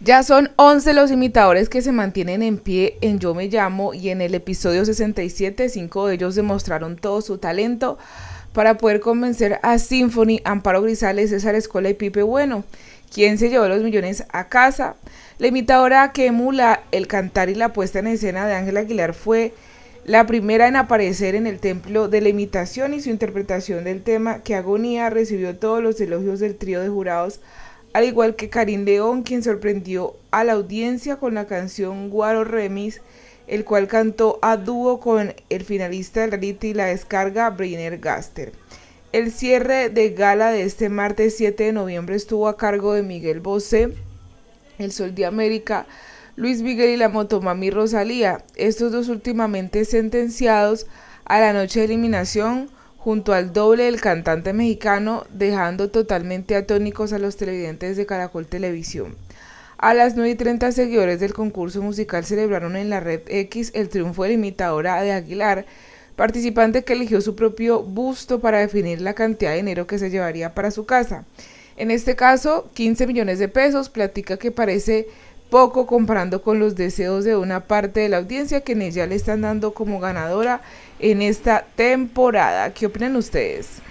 Ya son 11 los imitadores que se mantienen en pie en Yo Me Llamo y en el episodio 67, cinco de ellos demostraron todo su talento para poder convencer a Symphony, Amparo Grisales, César Escola y Pipe Bueno, quien se llevó los millones a casa. La imitadora que emula el cantar y la puesta en escena de Ángela Aguilar fue la primera en aparecer en el templo de la imitación y su interpretación del tema que agonía recibió todos los elogios del trío de jurados al igual que Karim León, quien sorprendió a la audiencia con la canción Guaro Remis, el cual cantó a dúo con el finalista del reality y la descarga Briner Gaster. El cierre de gala de este martes 7 de noviembre estuvo a cargo de Miguel Bosé, El Sol de América, Luis Miguel y la motomami Rosalía, estos dos últimamente sentenciados a la noche de eliminación junto al doble del cantante mexicano, dejando totalmente atónicos a los televidentes de Caracol Televisión. A las 9 y 30 seguidores del concurso musical celebraron en la red X el triunfo de la imitadora de Aguilar, participante que eligió su propio busto para definir la cantidad de dinero que se llevaría para su casa. En este caso, 15 millones de pesos, platica que parece poco comparando con los deseos de una parte de la audiencia que en ella le están dando como ganadora en esta temporada. ¿Qué opinan ustedes?